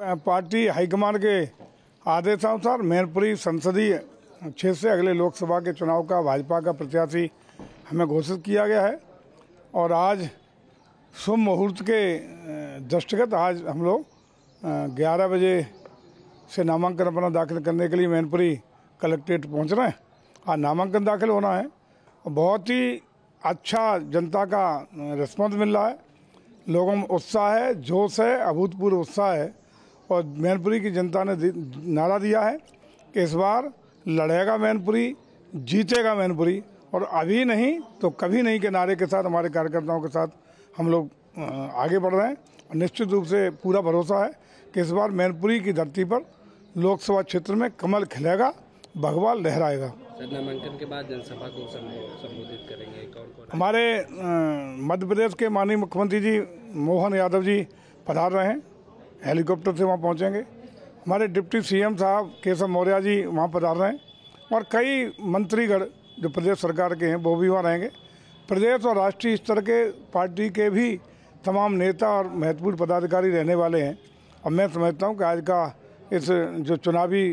party high command के आदेशानुसार मैनपुरी संसदीय क्षेत्र से अगले लोकसभा के चुनाव का भाजपा का प्रत्याशी हमें घोषित किया गया है और आज शुभ मुहूर्त के दृष्टिगत आज हम लोग ग्यारह बजे से नामांकन अपना दाखिल करने के लिए मैनपुरी कलेक्ट्रेट पहुंच रहे हैं आज नामांकन दाखिल होना है और बहुत ही अच्छा जनता का रिस्पॉन्स मिल रहा है लोगों में उत्साह है जोश है अभूतपूर्व उत्साह है और मैनपुरी की जनता ने नारा दिया है कि इस बार लड़ेगा मैनपुरी जीतेगा मैनपुरी और अभी नहीं तो कभी नहीं के नारे के साथ हमारे कार्यकर्ताओं के साथ हम लोग आगे बढ़ रहे हैं और निश्चित रूप से पूरा भरोसा है कि इस बार मैनपुरी की धरती पर लोकसभा क्षेत्र में कमल खिलेगा भगवा लहराएगा नामांकन के बाद जनसभा को संबोधित करेंगे कौन कौन हमारे मध्य प्रदेश के माननीय मुख्यमंत्री जी मोहन यादव जी पधार रहे हैं हेलीकॉप्टर से वहाँ पहुँचेंगे हमारे डिप्टी सीएम साहब केशव मौर्य जी वहाँ पर आ रहे हैं और कई मंत्रीगढ़ जो प्रदेश सरकार के हैं वो भी वहाँ रहेंगे प्रदेश और राष्ट्रीय स्तर के पार्टी के भी तमाम नेता और महत्वपूर्ण पदाधिकारी रहने वाले हैं और मैं समझता हूँ कि आज का इस जो चुनावी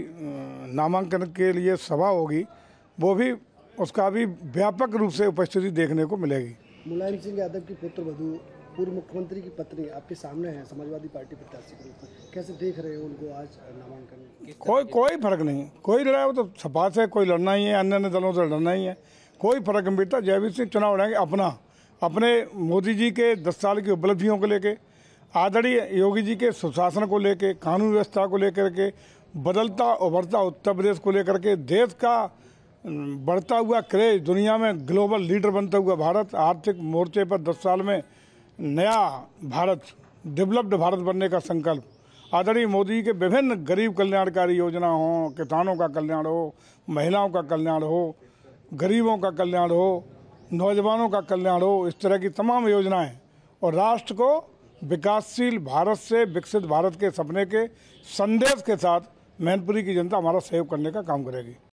नामांकन के लिए सभा होगी वो भी उसका भी व्यापक रूप से उपस्थिति देखने को मिलेगी मुलायम सिंह यादव की पुत्र पूर्व मुख्यमंत्री की पत्नी आपके सामने है समाजवादी पार्टी प्रत्याशी के रूप में कैसे देख रहे हो उनको आज नामांकन कोई कोई फर्क नहीं कोई लड़ा वो तो सपा से कोई लड़ना ही है अन्य अन्य दलों से लड़ना ही है कोई फर्क गंभीरता जयवीर सिंह चुनाव लड़ेंगे अपना अपने मोदी जी के दस साल की उपलब्धियों को लेके आदरणीय योगी जी के सुशासन को लेके कानून व्यवस्था को लेकर के बदलता उभरता उत्तर प्रदेश को लेकर के देश का बढ़ता हुआ क्रेज दुनिया में ग्लोबल लीडर बनता हुआ भारत आर्थिक मोर्चे पर दस साल में नया भारत डेवलप्ड भारत बनने का संकल्प आदरणीय मोदी के विभिन्न गरीब कल्याणकारी योजना हो किसानों का कल्याण हो महिलाओं का कल्याण हो गरीबों का कल्याण हो नौजवानों का कल्याण हो इस तरह की तमाम योजनाएं और राष्ट्र को विकासशील भारत से विकसित भारत के सपने के संदेश के साथ मैनपुरी की जनता हमारा सहयोग करने का काम करेगी